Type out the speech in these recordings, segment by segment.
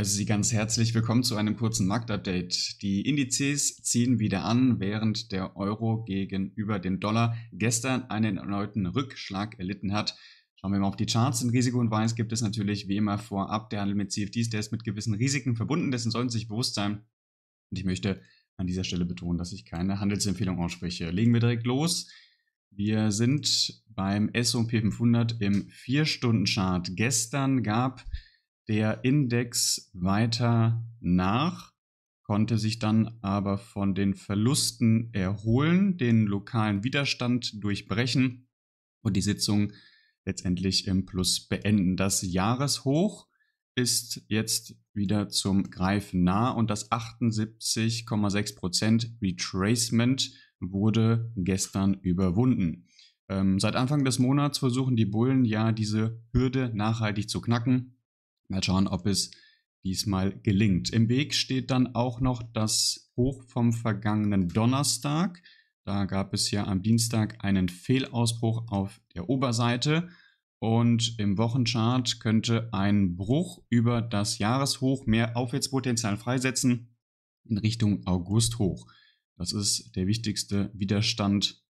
heiße also Sie ganz herzlich willkommen zu einem kurzen Marktupdate. Die Indizes ziehen wieder an, während der Euro gegenüber dem Dollar gestern einen erneuten Rückschlag erlitten hat. Schauen wir mal auf die Charts. In Risiko und Weiß gibt es natürlich wie immer vorab der Handel mit CFDs, der ist mit gewissen Risiken verbunden, dessen sollten Sie sich bewusst sein. Und ich möchte an dieser Stelle betonen, dass ich keine Handelsempfehlung ausspreche. Legen wir direkt los. Wir sind beim S&P 500 im 4-Stunden-Chart. Gestern gab es der Index weiter nach, konnte sich dann aber von den Verlusten erholen, den lokalen Widerstand durchbrechen und die Sitzung letztendlich im Plus beenden. Das Jahreshoch ist jetzt wieder zum Greifen nah und das 78,6% Retracement wurde gestern überwunden. Ähm, seit Anfang des Monats versuchen die Bullen ja diese Hürde nachhaltig zu knacken. Mal schauen, ob es diesmal gelingt. Im Weg steht dann auch noch das Hoch vom vergangenen Donnerstag. Da gab es ja am Dienstag einen Fehlausbruch auf der Oberseite und im Wochenchart könnte ein Bruch über das Jahreshoch mehr Aufwärtspotenzial freisetzen in Richtung August hoch. Das ist der wichtigste Widerstand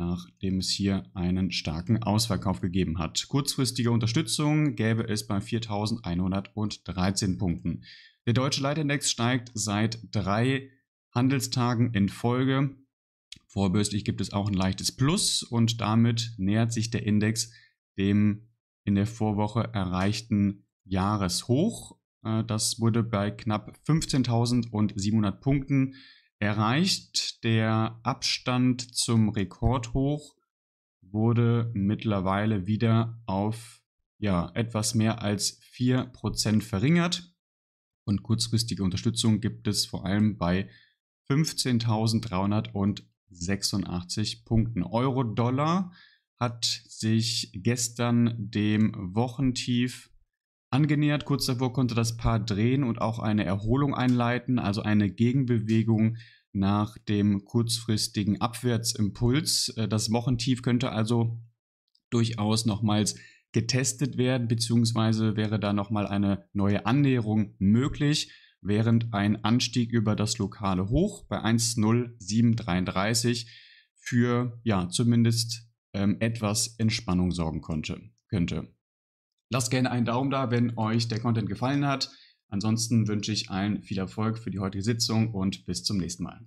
nachdem es hier einen starken Ausverkauf gegeben hat. Kurzfristige Unterstützung gäbe es bei 4.113 Punkten. Der deutsche Leitindex steigt seit drei Handelstagen in Folge. Vorbürstlich gibt es auch ein leichtes Plus und damit nähert sich der Index dem in der Vorwoche erreichten Jahreshoch. Äh, das wurde bei knapp 15.700 Punkten erreicht. Der Abstand zum Rekordhoch wurde mittlerweile wieder auf ja, etwas mehr als 4% verringert. Und kurzfristige Unterstützung gibt es vor allem bei 15.386 Punkten. Euro-Dollar hat sich gestern dem Wochentief angenähert. Kurz davor konnte das Paar drehen und auch eine Erholung einleiten, also eine Gegenbewegung nach dem kurzfristigen Abwärtsimpuls. Äh, das Wochentief könnte also durchaus nochmals getestet werden, beziehungsweise wäre da nochmal eine neue Annäherung möglich, während ein Anstieg über das lokale Hoch bei 1,0733 für ja zumindest ähm, etwas Entspannung sorgen konnte, könnte. Lasst gerne einen Daumen da, wenn euch der Content gefallen hat. Ansonsten wünsche ich allen viel Erfolg für die heutige Sitzung und bis zum nächsten Mal.